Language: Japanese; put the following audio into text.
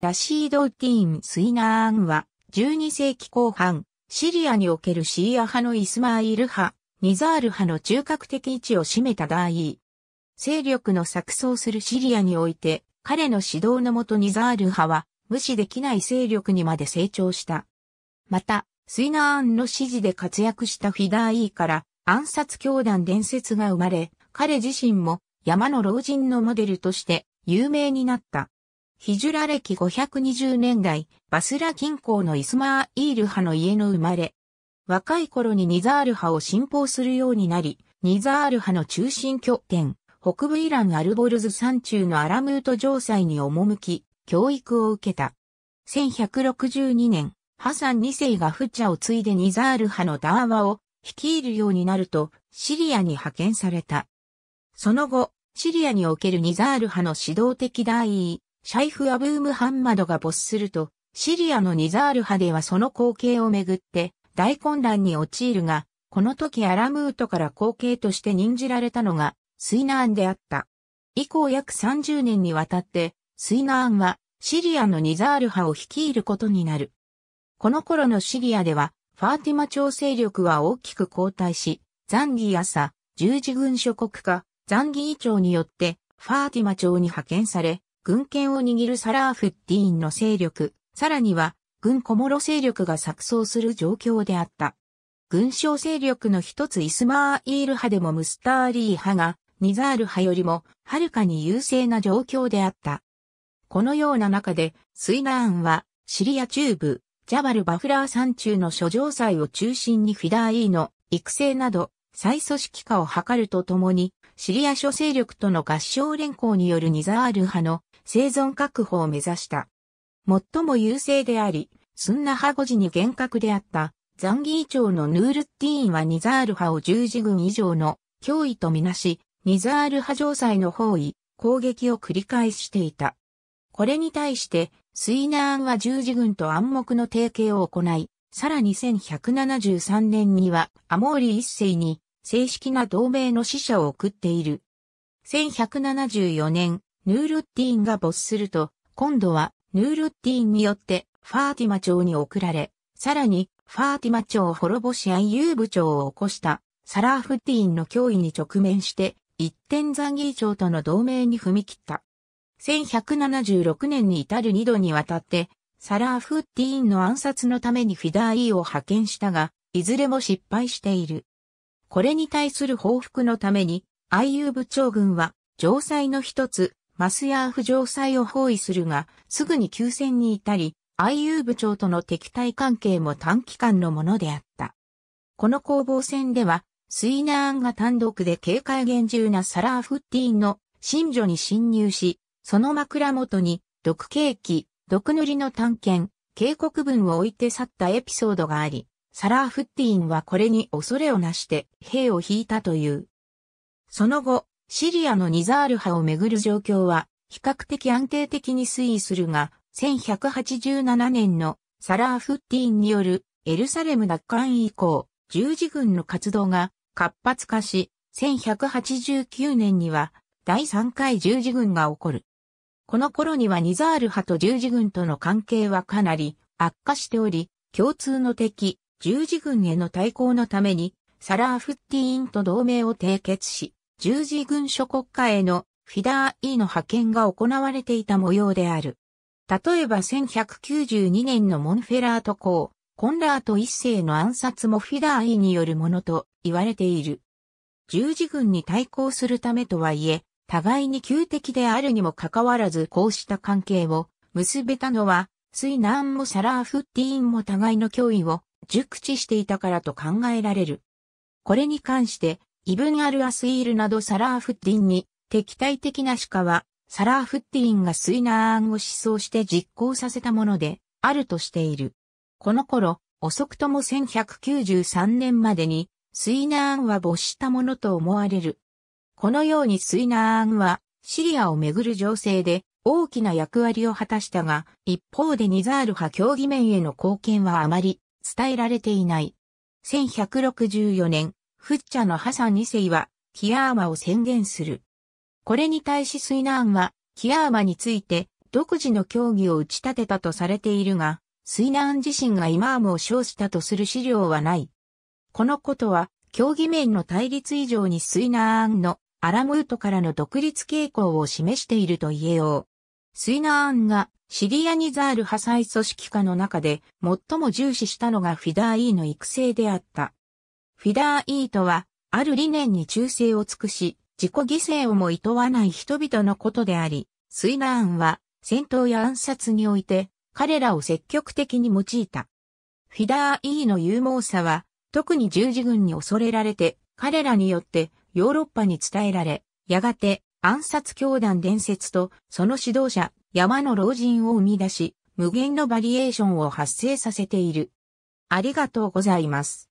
ラシード・ティーン・スイナーンは、12世紀後半、シリアにおけるシーア派のイスマイル派、ニザール派の中核的位置を占めたダーイー。勢力の錯綜するシリアにおいて、彼の指導のもとニザール派は、無視できない勢力にまで成長した。また、スイナーンの指示で活躍したフィダーイーから暗殺教団伝説が生まれ、彼自身も山の老人のモデルとして有名になった。ヒジュラ歴520年代、バスラ近郊のイスマーイール派の家の生まれ。若い頃にニザール派を信奉するようになり、ニザール派の中心拠点、北部イランアルボルズ山中のアラムート城塞に赴き、教育を受けた。1162年、ハサン2世がフチャを継いでニザール派のダーワを率いるようになると、シリアに派遣された。その後、シリアにおけるニザール派の指導的大位、シャイフ・アブームハンマドが没すると、シリアのニザール派ではその光景をめぐって大混乱に陥るが、この時アラムートから後継として任じられたのがスイナーンであった。以降約30年にわたってスイナーンはシリアのニザール派を率いることになる。この頃のシリアではファーティマ朝勢力は大きく後退し、ザンギ朝、十字軍諸国家、ザンギー朝によってファーティマ朝に派遣され、軍権を握るサラーフッディーンの勢力、さらには、軍コモロ勢力が錯綜する状況であった。軍省勢力の一つイスマーイール派でもムスターリー派が、ニザール派よりも、はるかに優勢な状況であった。このような中で、スイナーンは、シリア中部、ジャバル・バフラー山中の諸城祭を中心にフィダーイーの育成など、再組織化を図るとともに、シリア諸勢力との合唱連行によるニザール派の生存確保を目指した。最も優勢であり、スンナ派護時に厳格であった、ザンギー朝のヌールッティーンはニザール派を十字軍以上の脅威とみなし、ニザール派城塞の包囲、攻撃を繰り返していた。これに対して、スイナーンは十字軍と暗黙の提携を行い、さらに1173年にはアモーリ一世に正式な同盟の使者を送っている。1174年、ヌールッティーンが没すると、今度はヌールッティーンによってファーティマ朝に送られ、さらにファーティマ朝を滅ぼしアイユーブ朝を起こしたサラーフッティーンの脅威に直面して、一点ザンギー朝との同盟に踏み切った。1176年に至る二度にわたって、サラーフッティーンの暗殺のためにフィダーイーを派遣したが、いずれも失敗している。これに対する報復のために、アイユーブ朝軍は、城塞の一つ、マスヤーフ城塞を包囲するが、すぐに休戦に至り、IU 部長との敵対関係も短期間のものであった。この攻防戦では、スイナーンが単独で警戒厳重なサラーフッティーンの新女に侵入し、その枕元に毒ケーキ、毒塗りの探検、警告文を置いて去ったエピソードがあり、サラーフッティーンはこれに恐れをなして兵を引いたという。その後、シリアのニザール派をめぐる状況は比較的安定的に推移するが、1187年のサラー・フッティーンによるエルサレム奪還以降、十字軍の活動が活発化し、1189年には第3回十字軍が起こる。この頃にはニザール派と十字軍との関係はかなり悪化しており、共通の敵、十字軍への対抗のために、サラー・フッティーンと同盟を締結し、十字軍諸国家へのフィダー E の派遣が行われていた模様である。例えば1192年のモンフェラート公、コンラート一世の暗殺もフィダー E によるものと言われている。十字軍に対抗するためとはいえ、互いに旧敵であるにもかかわらずこうした関係を結べたのは、水難もサラーフッティーンも互いの脅威を熟知していたからと考えられる。これに関して、イブン・アル・アスイールなどサラーフッディンに、敵対的な鹿は、サラーフッディンがスイナーアンを思想して実行させたもので、あるとしている。この頃、遅くとも1193年までに、スイナーアンは没したものと思われる。このようにスイナーアンは、シリアをめぐる情勢で、大きな役割を果たしたが、一方でニザール派競技面への貢献はあまり伝えられていない。1164年、フッチャのハサン2世は、キアーマを宣言する。これに対しスイナーンは、キアーマについて、独自の協議を打ち立てたとされているが、スイナーン自身がイマームを称したとする資料はない。このことは、協議面の対立以上にスイナーンのアラムートからの独立傾向を示していると言えよう。スイナーンがシリアニザール破砕組織化の中で最も重視したのがフィダーイーの育成であった。フィダーイートは、ある理念に忠誠を尽くし、自己犠牲をも厭わない人々のことであり、スイナーンは、戦闘や暗殺において、彼らを積極的に用いた。フィダーイーの勇猛さは、特に十字軍に恐れられて、彼らによってヨーロッパに伝えられ、やがて暗殺教団伝説とその指導者、山の老人を生み出し、無限のバリエーションを発生させている。ありがとうございます。